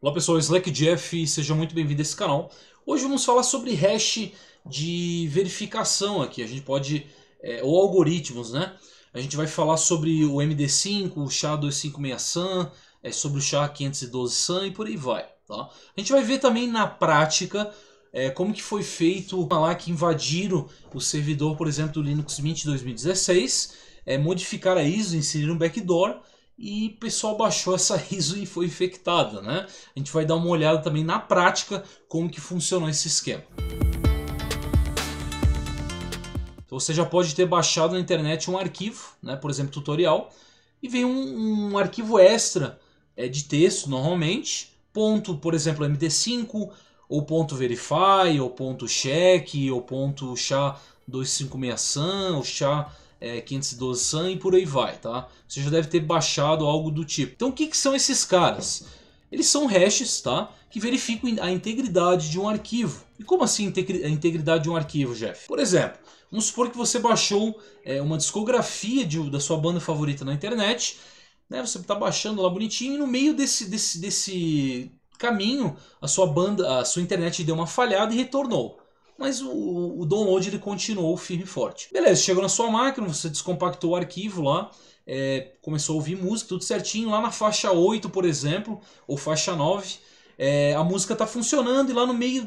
Olá pessoal, Slack Jeff, seja muito bem-vindo a esse canal. Hoje vamos falar sobre hash de verificação aqui, a gente pode, é, ou algoritmos, né? A gente vai falar sobre o MD5, o SHA-256 SAN, é, sobre o SHA-512 SAN e por aí vai, tá? A gente vai ver também na prática é, como que foi feito lá que invadiram o servidor, por exemplo, do Linux Mint 2016, é, modificar a ISO, inserir um backdoor e o pessoal baixou essa ISO e foi infectada, né? A gente vai dar uma olhada também na prática como que funcionou esse esquema. Então você já pode ter baixado na internet um arquivo, né? por exemplo, tutorial, e vem um, um arquivo extra é, de texto, normalmente, ponto, por exemplo, MD5, ou ponto verify, ou ponto check, ou ponto SHA-256, ou sha é, 512 Sun e por aí vai, tá? Você já deve ter baixado algo do tipo. Então o que, que são esses caras? Eles são hashes, tá? Que verificam a integridade de um arquivo. E como assim a integridade de um arquivo, Jeff? Por exemplo, vamos supor que você baixou é, uma discografia de, da sua banda favorita na internet, né? Você está baixando lá bonitinho e no meio desse, desse, desse caminho a sua banda, a sua internet deu uma falhada e retornou mas o, o download ele continuou firme e forte. Beleza, chegou na sua máquina, você descompactou o arquivo lá, é, começou a ouvir música, tudo certinho, lá na faixa 8, por exemplo, ou faixa 9, é, a música está funcionando e lá no meio,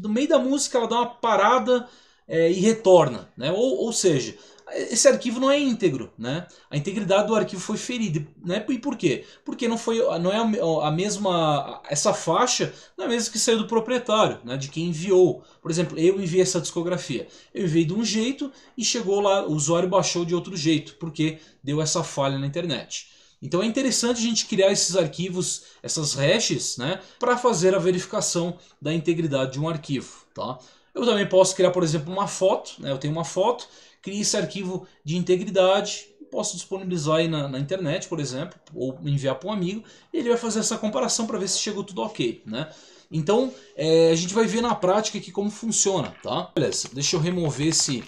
no meio da música ela dá uma parada, é, e retorna. Né? Ou, ou seja, esse arquivo não é íntegro, né? A integridade do arquivo foi ferida, né? E por quê? Porque não foi, não é a mesma essa faixa não é a mesma que saiu do proprietário, né? De quem enviou. Por exemplo, eu enviei essa discografia, eu enviei de um jeito e chegou lá, o usuário baixou de outro jeito, porque deu essa falha na internet. Então é interessante a gente criar esses arquivos, essas hashes, né, para fazer a verificação da integridade de um arquivo, tá? Eu também posso criar, por exemplo, uma foto. Né? Eu tenho uma foto, crio esse arquivo de integridade, posso disponibilizar aí na, na internet, por exemplo, ou enviar para um amigo, e ele vai fazer essa comparação para ver se chegou tudo ok. Né? Então, é, a gente vai ver na prática aqui como funciona. Tá? Beleza, deixa eu remover esse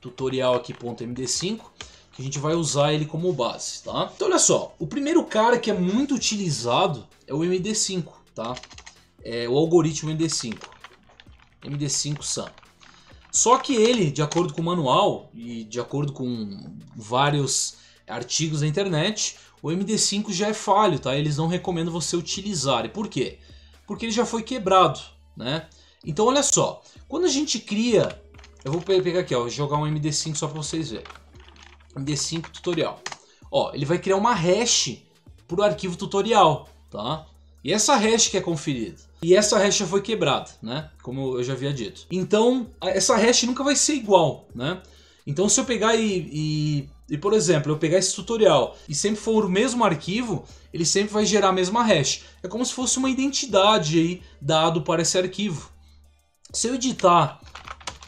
tutorial aqui .md5 que a gente vai usar ele como base, tá? Então olha só, o primeiro cara que é muito utilizado é o MD5, tá? É o algoritmo MD5. MD5 Sam. Só que ele, de acordo com o manual e de acordo com vários artigos na internet, o MD5 já é falho, tá? Eles não recomendam você utilizar. E por quê? Porque ele já foi quebrado, né? Então olha só, quando a gente cria, eu vou pegar aqui, ó, jogar um MD5 só para vocês verem. MD5 tutorial. Ó, ele vai criar uma hash para o arquivo tutorial, tá? E essa hash que é conferida. E essa hash foi quebrada, né? Como eu já havia dito. Então, essa hash nunca vai ser igual, né? Então, se eu pegar e, e, e, por exemplo, eu pegar esse tutorial e sempre for o mesmo arquivo, ele sempre vai gerar a mesma hash. É como se fosse uma identidade aí dado para esse arquivo. Se eu editar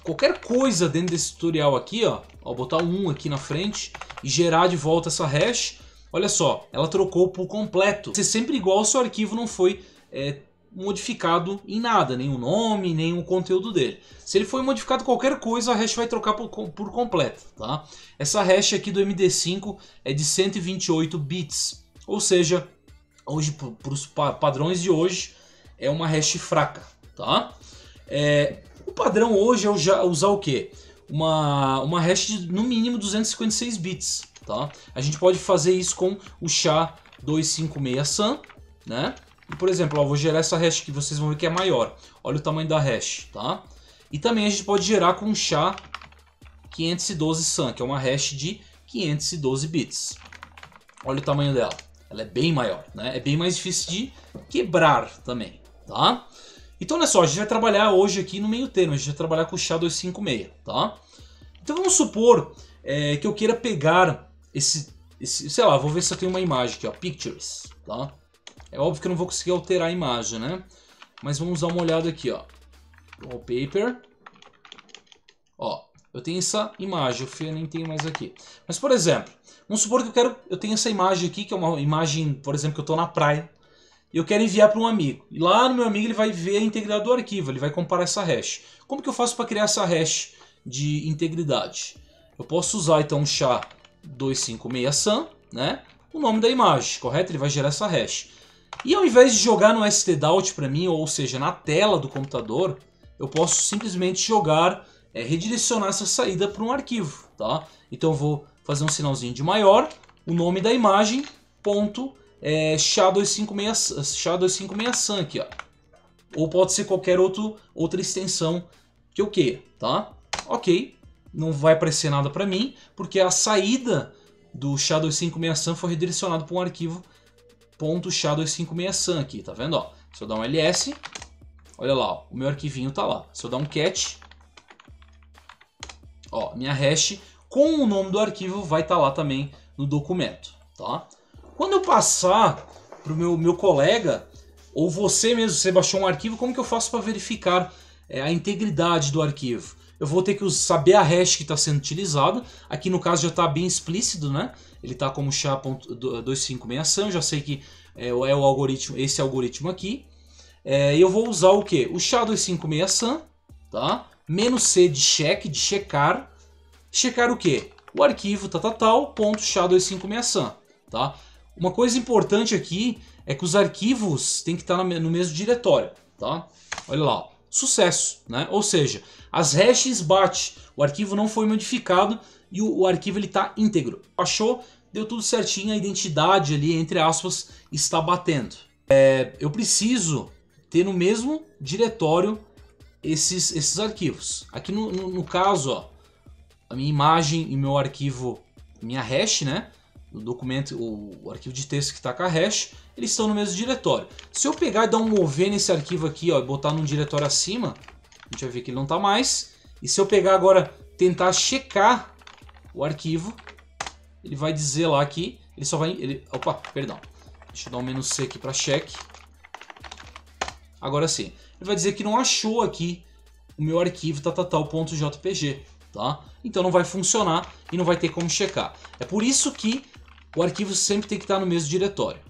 qualquer coisa dentro desse tutorial aqui, ó, ó botar um aqui na frente e gerar de volta essa hash, olha só, ela trocou por completo. Você ser sempre igual se o arquivo não foi é, modificado em nada, nem o nome, nem o conteúdo dele. Se ele foi modificado qualquer coisa, a hash vai trocar por, por completo, tá? Essa hash aqui do MD5 é de 128 bits, ou seja, hoje para os pa padrões de hoje é uma hash fraca, tá? É, o padrão hoje é usar o que? Uma, uma hash de no mínimo 256 bits, tá? A gente pode fazer isso com o SHA-256 SAN, né? E, por exemplo, ó, vou gerar essa hash que vocês vão ver que é maior. Olha o tamanho da hash, tá? E também a gente pode gerar com SHA 512 SAN, que é uma hash de 512 bits. Olha o tamanho dela. Ela é bem maior, né? É bem mais difícil de quebrar também, tá? Então, olha só, a gente vai trabalhar hoje aqui no meio termo. A gente vai trabalhar com o SHA-256, tá? Então, vamos supor é, que eu queira pegar esse, esse... Sei lá, vou ver se eu tenho uma imagem aqui, ó. Pictures, tá? É óbvio que eu não vou conseguir alterar a imagem, né? Mas vamos dar uma olhada aqui, ó. Wallpaper. Ó, eu tenho essa imagem, o fio nem tenho mais aqui. Mas, por exemplo, vamos supor que eu quero, eu tenho essa imagem aqui, que é uma imagem, por exemplo, que eu estou na praia, e eu quero enviar para um amigo. E lá no meu amigo ele vai ver a integridade do arquivo, ele vai comparar essa hash. Como que eu faço para criar essa hash de integridade? Eu posso usar então o SHA 256 SAM, né? o nome da imagem, correto? Ele vai gerar essa hash. E ao invés de jogar no STDOUT para mim, ou seja, na tela do computador, eu posso simplesmente jogar, é, redirecionar essa saída para um arquivo, tá? Então eu vou fazer um sinalzinho de maior, o nome da imagem, ponto, é, SHA-256, sha aqui, ó. Ou pode ser qualquer outro, outra extensão que eu queira, tá? Ok, não vai aparecer nada para mim, porque a saída do SHA-256 foi redirecionada para um arquivo .sha256 aqui, tá vendo? Ó, se eu dar um ls, olha lá, ó, o meu arquivinho tá lá. Se eu dar um cat, ó, minha hash com o nome do arquivo vai estar tá lá também no documento, tá? Quando eu passar pro meu, meu colega, ou você mesmo, você baixou um arquivo, como que eu faço para verificar é, a integridade do arquivo? eu vou ter que saber a hash que está sendo utilizada. Aqui no caso já está bem explícito, né? Ele está como SHA.2566, eu já sei que é, é, o algoritmo, esse algoritmo aqui. É, eu vou usar o que? O sha 256 tá? Menos C de check, de checar. Checar o que? O arquivo tatatalsha 256 tá? Uma coisa importante aqui é que os arquivos têm que tá estar no mesmo diretório, tá? Olha lá, sucesso, né? Ou seja, as hashes bate, o arquivo não foi modificado e o, o arquivo ele está íntegro. Achou? Deu tudo certinho, a identidade ali, entre aspas, está batendo. É, eu preciso ter no mesmo diretório esses, esses arquivos. Aqui no, no, no caso, ó, a minha imagem e meu arquivo, minha hash, né? O documento, o, o arquivo de texto que está com a hash eles estão no mesmo diretório. Se eu pegar e dar um mover nesse arquivo aqui ó, e botar num diretório acima, a gente vai ver que ele não está mais. E se eu pegar agora, tentar checar o arquivo, ele vai dizer lá aqui, ele só vai... Ele, opa, perdão. Deixa eu dar um menos C aqui para check. Agora sim. Ele vai dizer que não achou aqui o meu arquivo tatatal.jpg, tá? Então não vai funcionar e não vai ter como checar. É por isso que o arquivo sempre tem que estar no mesmo diretório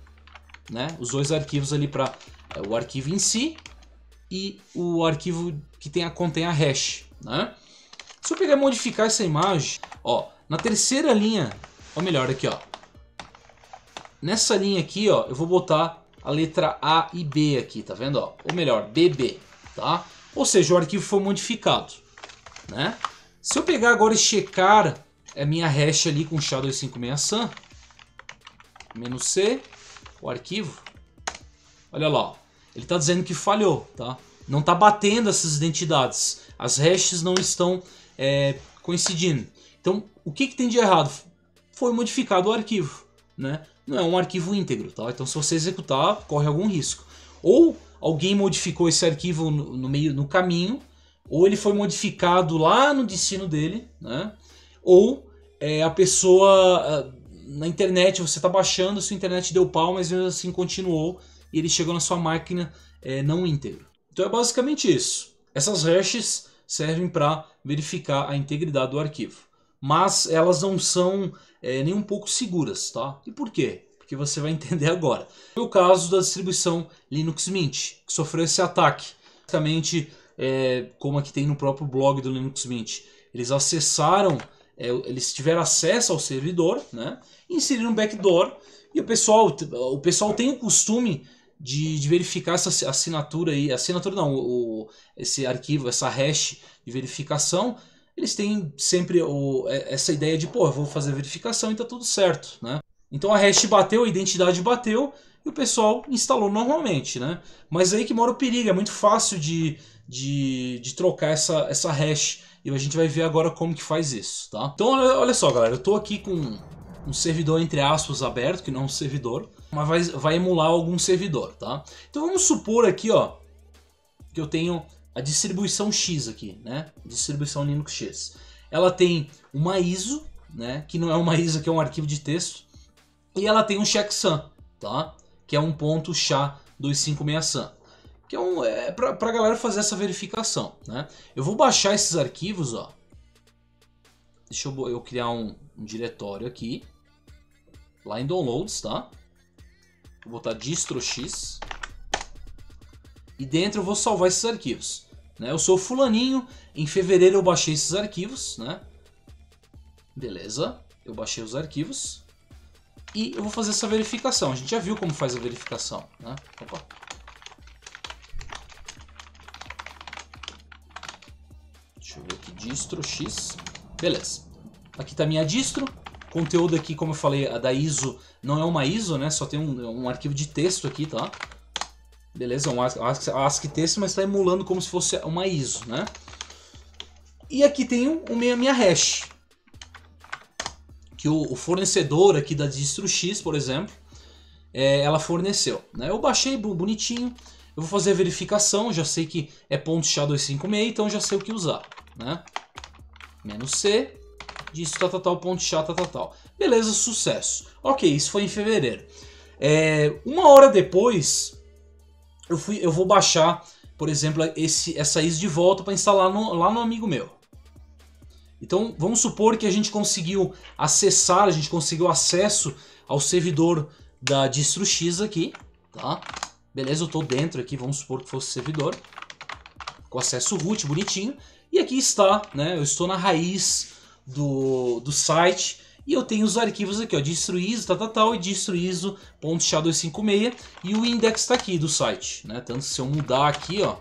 né? Os dois arquivos ali para é, o arquivo em si e o arquivo que tem a, contém a hash, né? Se eu pegar e modificar essa imagem, ó, na terceira linha, ou melhor, aqui, ó. Nessa linha aqui, ó, eu vou botar a letra A e B aqui, tá vendo? Ó? Ou melhor, BB, tá? Ou seja, o arquivo foi modificado, né? Se eu pegar agora e checar a é, minha hash ali com SHA-256SAM, menos C, o arquivo, olha lá, ele está dizendo que falhou, tá? Não está batendo essas identidades, as hashes não estão é, coincidindo. Então, o que, que tem de errado? Foi modificado o arquivo, né? Não é um arquivo íntegro, tá? Então, se você executar, corre algum risco. Ou alguém modificou esse arquivo no, no meio, no caminho, ou ele foi modificado lá no destino dele, né? Ou é, a pessoa na internet, você está baixando, sua internet deu pau, mas mesmo assim continuou e ele chegou na sua máquina é, não inteiro. Então é basicamente isso. Essas hashes servem para verificar a integridade do arquivo. Mas elas não são é, nem um pouco seguras, tá? E por quê? Porque você vai entender agora. Foi o caso da distribuição Linux Mint, que sofreu esse ataque. Basicamente, é, como aqui tem no próprio blog do Linux Mint, eles acessaram é, eles tiveram acesso ao servidor, né? Inseriram um backdoor e o pessoal, o pessoal tem o costume de, de verificar essa assinatura aí, assinatura não, o, esse arquivo, essa hash de verificação, eles têm sempre o, é, essa ideia de, pô, vou fazer a verificação e tá tudo certo, né? Então a hash bateu, a identidade bateu e o pessoal instalou normalmente, né? Mas aí que mora o perigo, é muito fácil de, de, de trocar essa, essa hash e a gente vai ver agora como que faz isso, tá? Então olha só, galera, eu tô aqui com um servidor entre aspas aberto, que não é um servidor, mas vai, vai emular algum servidor, tá? Então vamos supor aqui, ó, que eu tenho a distribuição X aqui, né? Distribuição Linux X. Ela tem uma ISO, né? Que não é uma ISO, que é um arquivo de texto. E ela tem um checksum, tá? Que é um ponto SHA-256SAM que é, um, é pra, pra galera fazer essa verificação, né? Eu vou baixar esses arquivos, ó. Deixa eu, eu criar um, um diretório aqui, lá em Downloads, tá? Vou botar distrox e dentro eu vou salvar esses arquivos. Né? Eu sou fulaninho, em fevereiro eu baixei esses arquivos, né? Beleza, eu baixei os arquivos e eu vou fazer essa verificação. A gente já viu como faz a verificação, né? Opa, distro X. Beleza. Aqui está minha distro. Conteúdo aqui, como eu falei, a da ISO não é uma ISO, né? Só tem um, um arquivo de texto aqui, tá? Beleza, um ASCII texto, mas está emulando como se fosse uma ISO, né? E aqui tem um, minha, minha hash. Que o, o fornecedor aqui da distro X, por exemplo, é, ela forneceu. Né? Eu baixei bonitinho, eu vou fazer a verificação, já sei que é ponto SHA-256, então já sei o que usar né? Menos C, disso tal, tá, tal, tá, tal, tá, ponto chá, tal, tal, tal. Beleza, sucesso. Ok, isso foi em fevereiro. É, uma hora depois, eu, fui, eu vou baixar, por exemplo, esse, essa is de volta para instalar no, lá no amigo meu. Então, vamos supor que a gente conseguiu acessar, a gente conseguiu acesso ao servidor da distro X aqui, tá? Beleza, eu estou dentro aqui, vamos supor que fosse servidor. Com acesso root, bonitinho. E aqui está, né? Eu estou na raiz do, do site e eu tenho os arquivos aqui, ó, distro tal, tal, tal, e distro 256 e o index está aqui do site, né? Tanto se eu mudar aqui, ó,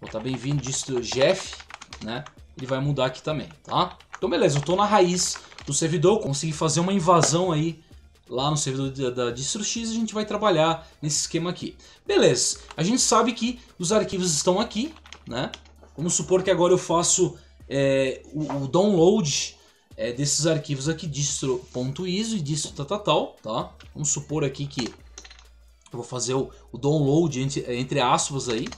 botar tá bem-vindo distro Jeff, né? Ele vai mudar aqui também, tá? Então beleza, eu estou na raiz do servidor, consegui fazer uma invasão aí lá no servidor da, da e a gente vai trabalhar nesse esquema aqui. Beleza, a gente sabe que os arquivos estão aqui, né? Vamos supor que agora eu faço é, o, o, download é, desses arquivos aqui, distro.iso e distro tal, tá? Vamos supor aqui que eu vou fazer o, o download entre, entre aspas aí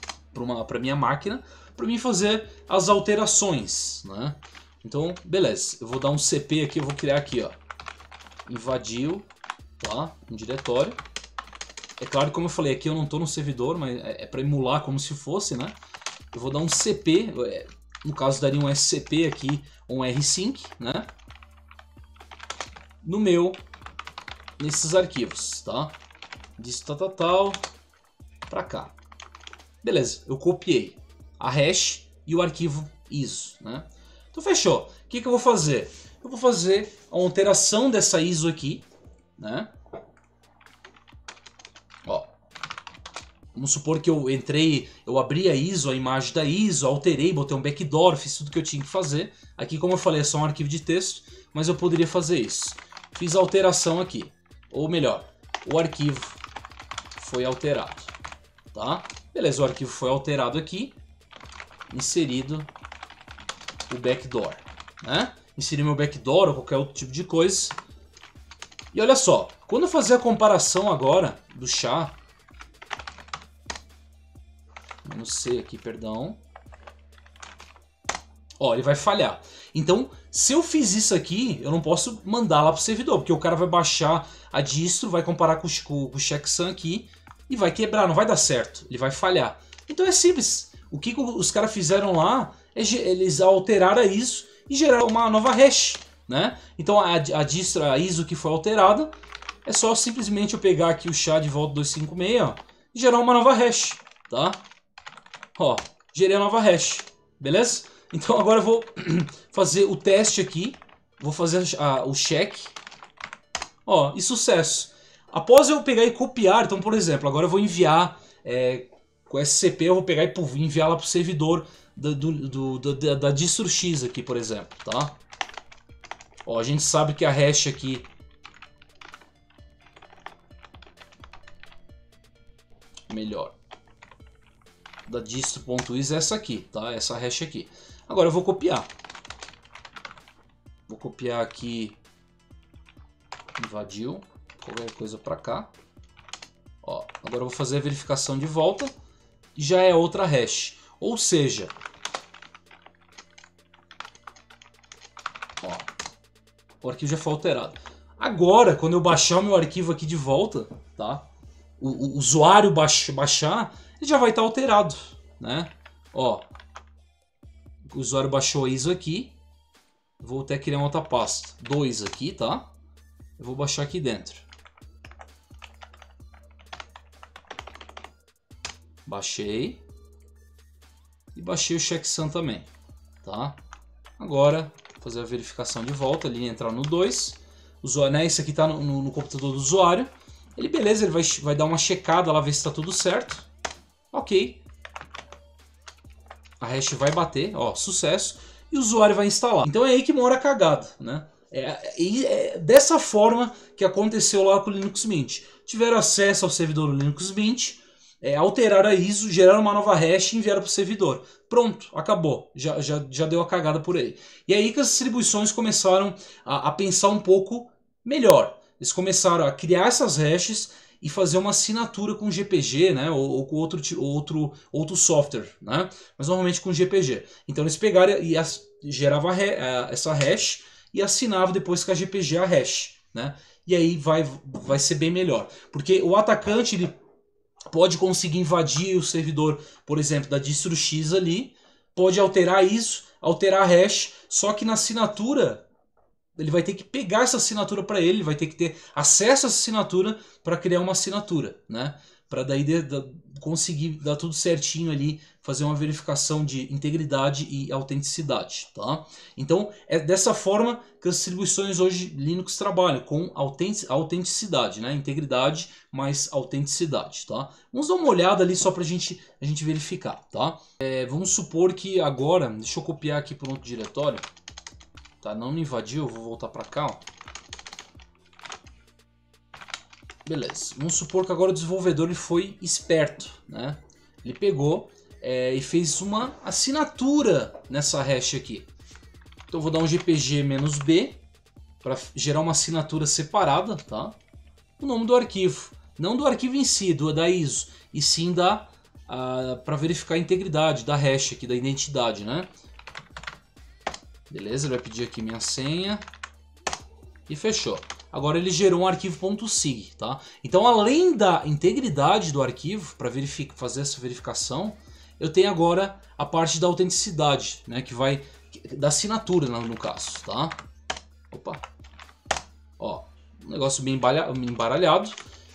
para minha máquina, para mim fazer as alterações, né? Então, beleza, eu vou dar um cp aqui, eu vou criar aqui, ó, invadiu, tá, um diretório. É claro, como eu falei aqui, eu não estou no servidor, mas é, é para emular como se fosse, né? eu vou dar um CP, é, no caso daria um SCP aqui, um r R-Sync, né? No meu, nesses arquivos, tá? Disso tal, tal, tal, pra cá. Beleza, eu copiei a hash e o arquivo ISO, né? Então fechou. O que, que eu vou fazer? Eu vou fazer a alteração dessa ISO aqui, né? Vamos supor que eu entrei, eu abri a ISO, a imagem da ISO, alterei, botei um backdoor, fiz tudo que eu tinha que fazer. Aqui, como eu falei, é só um arquivo de texto, mas eu poderia fazer isso. Fiz a alteração aqui, ou melhor, o arquivo foi alterado, tá? Beleza, o arquivo foi alterado aqui, inserido o backdoor, né? Inseri meu backdoor ou qualquer outro tipo de coisa. E olha só, quando eu fazer a comparação agora do chá no C aqui, perdão. Ó, ele vai falhar. Então, se eu fiz isso aqui, eu não posso mandar lá pro servidor, porque o cara vai baixar a distro, vai comparar com o, com o checksum aqui e vai quebrar, não vai dar certo, ele vai falhar. Então é simples. O que os caras fizeram lá, é eles alteraram isso e gerar uma nova hash, né? Então a, a distro, a ISO que foi alterada, é só simplesmente eu pegar aqui o chá de volta 256, ó, e gerar uma nova hash, tá? Ó, gerei a nova hash, beleza? Então agora eu vou fazer o teste aqui, vou fazer a, o check, ó, e sucesso. Após eu pegar e copiar, então por exemplo, agora eu vou enviar é, com SCP, eu vou pegar e enviar lá pro servidor da, do, do, da, da aqui, por exemplo, tá? Ó, a gente sabe que a hash aqui melhor da dist.is é essa aqui, tá? É essa hash aqui. Agora eu vou copiar. Vou copiar aqui invadiu qualquer coisa para cá. Ó, agora eu vou fazer a verificação de volta e já é outra hash. Ou seja, ó, o arquivo já foi alterado. Agora, quando eu baixar o meu arquivo aqui de volta, tá? O, o usuário baixar, já vai estar tá alterado, né? Ó, o usuário baixou ISO aqui, vou até criar uma outra pasta, 2 aqui, tá? Eu vou baixar aqui dentro. Baixei. E baixei o checksum também, tá? Agora, fazer a verificação de volta ali, entrar no 2. Usuário, né, isso aqui tá no, no, no computador do usuário. Ele, beleza, ele vai, vai dar uma checada lá, ver se está tudo certo. Ok. A hash vai bater, ó, sucesso. E o usuário vai instalar. Então é aí que mora a cagada, né? É, é, é, dessa forma que aconteceu lá com o Linux Mint. Tiveram acesso ao servidor Linux Mint, é, alteraram a ISO, geraram uma nova hash e enviaram para o servidor. Pronto, acabou. Já, já, já deu a cagada por aí. E aí que as distribuições começaram a, a pensar um pouco melhor. Eles começaram a criar essas hashes e fazer uma assinatura com GPG, né, ou, ou com outro, outro, outro software, né, mas normalmente com GPG. Então eles pegaram e as, gerava re, a, essa hash e assinava depois com a GPG a hash, né, e aí vai, vai ser bem melhor, porque o atacante ele pode conseguir invadir o servidor, por exemplo, da distro X ali, pode alterar isso, alterar a hash, só que na assinatura ele vai ter que pegar essa assinatura para ele, ele vai ter que ter acesso a essa assinatura para criar uma assinatura, né? Para daí de, de, conseguir dar tudo certinho ali, fazer uma verificação de integridade e autenticidade, tá? Então, é dessa forma que as distribuições hoje Linux trabalham, com autenticidade, né? Integridade mais autenticidade, tá? Vamos dar uma olhada ali só para gente, a gente verificar, tá? É, vamos supor que agora, deixa eu copiar aqui para outro diretório, Tá, não me invadiu, vou voltar pra cá, ó. Beleza, vamos supor que agora o desenvolvedor ele foi esperto, né? Ele pegou é, e fez uma assinatura nessa hash aqui. Então vou dar um gpg-b para gerar uma assinatura separada, tá? O nome do arquivo, não do arquivo em si, do, da ISO, e sim da ah, para verificar a integridade da hash aqui, da identidade, né? Beleza, ele vai pedir aqui minha senha. E fechou. Agora ele gerou um arquivo .sig, tá? Então, além da integridade do arquivo, para fazer essa verificação, eu tenho agora a parte da autenticidade, né? Que vai... da assinatura, né, no caso, tá? Opa! Ó, um negócio bem embaralhado.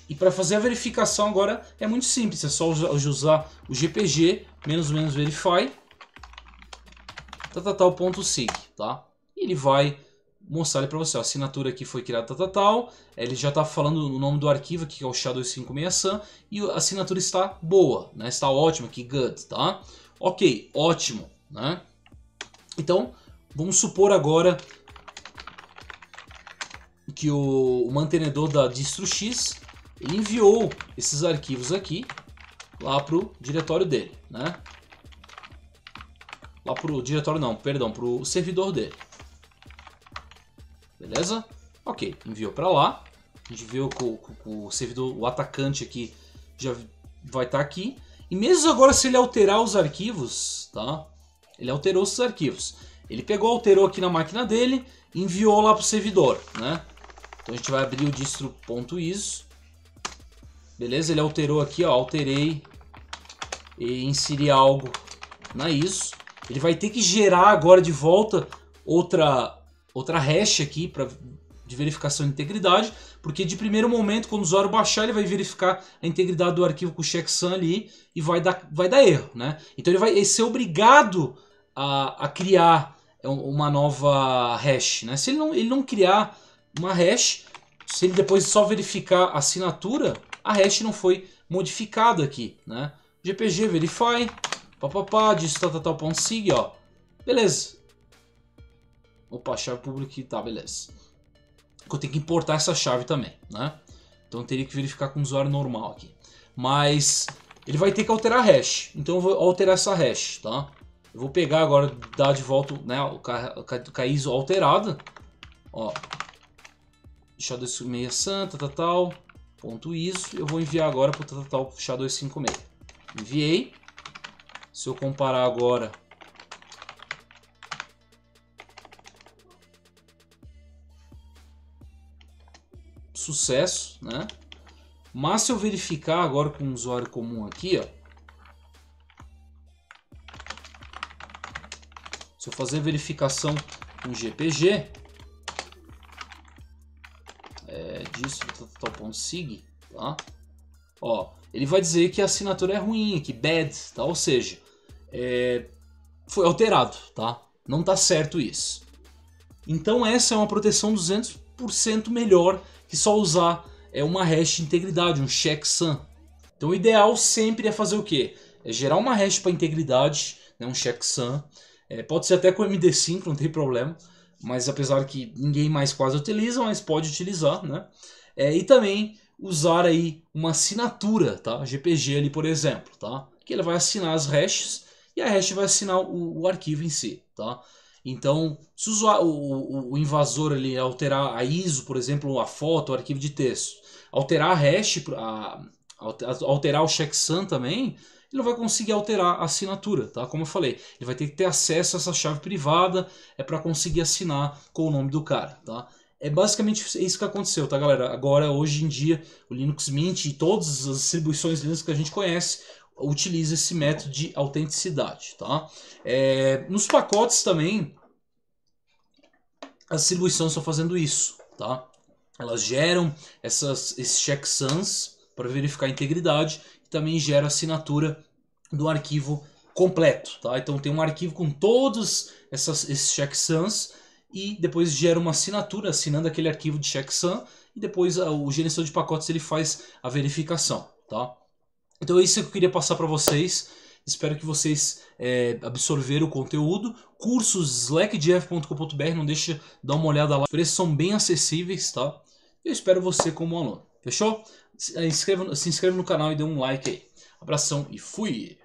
E para fazer a verificação agora é muito simples, é só usar o gpg menos menos verify tal, tá tal, tá, tá, ponto sig tá? E ele vai mostrar para você, ó, a assinatura aqui foi criada tal, tal, é, ele já está falando o nome do arquivo aqui, que é o SHA-256SAN, e a assinatura está boa, né? Está ótima aqui, good, tá? Ok, ótimo, né? Então, vamos supor agora que o, mantenedor da distro X enviou esses arquivos aqui lá para o diretório dele, né? Lá pro diretório não, perdão, pro servidor dele. Beleza? Ok, enviou para lá. A gente viu que o, o, servidor, o atacante aqui já vai estar tá aqui. E mesmo agora se ele alterar os arquivos, tá? Ele alterou os arquivos. Ele pegou, alterou aqui na máquina dele, enviou lá pro servidor, né? Então a gente vai abrir o distro.iso. Beleza? Ele alterou aqui, ó, alterei e inseri algo na ISO. Ele vai ter que gerar agora de volta outra, outra hash aqui para de verificação de integridade, porque de primeiro momento, quando o usuário baixar, ele vai verificar a integridade do arquivo com o checksum ali e vai dar, vai dar erro. Né? Então ele vai ser obrigado a, a criar uma nova hash. Né? Se ele não, ele não criar uma hash, se ele depois só verificar a assinatura, a hash não foi modificada aqui. Né? GPG verify, Papapá, disso tal, tá, tal, sig, ó. Beleza. Opa, chave pública, tá, beleza. Eu tenho que importar essa chave também, né? Então teria que verificar com o usuário normal aqui. Mas ele vai ter que alterar a hash. Então eu vou alterar essa hash, tá? Eu vou pegar agora, dar de volta, né, o KISO alterada. Ó. SHA-256, tatatal, ponto ISO. Eu vou enviar agora pro tatatal SHA-256. Enviei. Se eu comparar agora sucesso, né? Mas se eu verificar agora com um usuário comum aqui, ó, se eu fazer verificação com GPG, é, disso, tal tá, tá ponto sig, tá? Ó, ele vai dizer que a assinatura é ruim, que bad, tá? Ou seja, é, foi alterado, tá? Não tá certo isso. Então essa é uma proteção 200% melhor que só usar é uma hash integridade, um checksum. Então o ideal sempre é fazer o quê? É gerar uma hash para integridade, né, um checksum. É, pode ser até com MD5, não tem problema. Mas apesar que ninguém mais quase utiliza, mas pode utilizar, né? É, e também usar aí uma assinatura, tá? GPG ali, por exemplo, tá? Que ele vai assinar as hashes e a hash vai assinar o, o arquivo em si, tá? Então, se o, o, o, invasor ele alterar a ISO, por exemplo, a foto, o arquivo de texto, alterar a hash, a, alterar o checksum também, ele não vai conseguir alterar a assinatura, tá? Como eu falei, ele vai ter que ter acesso a essa chave privada, é para conseguir assinar com o nome do cara, tá? É basicamente isso que aconteceu, tá, galera? Agora, hoje em dia, o Linux Mint e todas as distribuições Linux que a gente conhece utiliza esse método de autenticidade. Tá? É, nos pacotes também, as distribuições estão fazendo isso. Tá? Elas geram essas, esses checksums para verificar a integridade e também gera a assinatura do arquivo completo. Tá? Então tem um arquivo com todos essas, esses checksums e depois gera uma assinatura assinando aquele arquivo de checksum e depois ah, o gerenciador de pacotes ele faz a verificação. Tá? Então é isso que eu queria passar para vocês. Espero que vocês é, absorveram o conteúdo. Cursos slackdf.com.br, não deixe de dar uma olhada lá. Os preços são bem acessíveis, tá? Eu espero você como aluno. Fechou? Se é, inscreva, se inscreva no canal e dê um like aí. Abração e fui!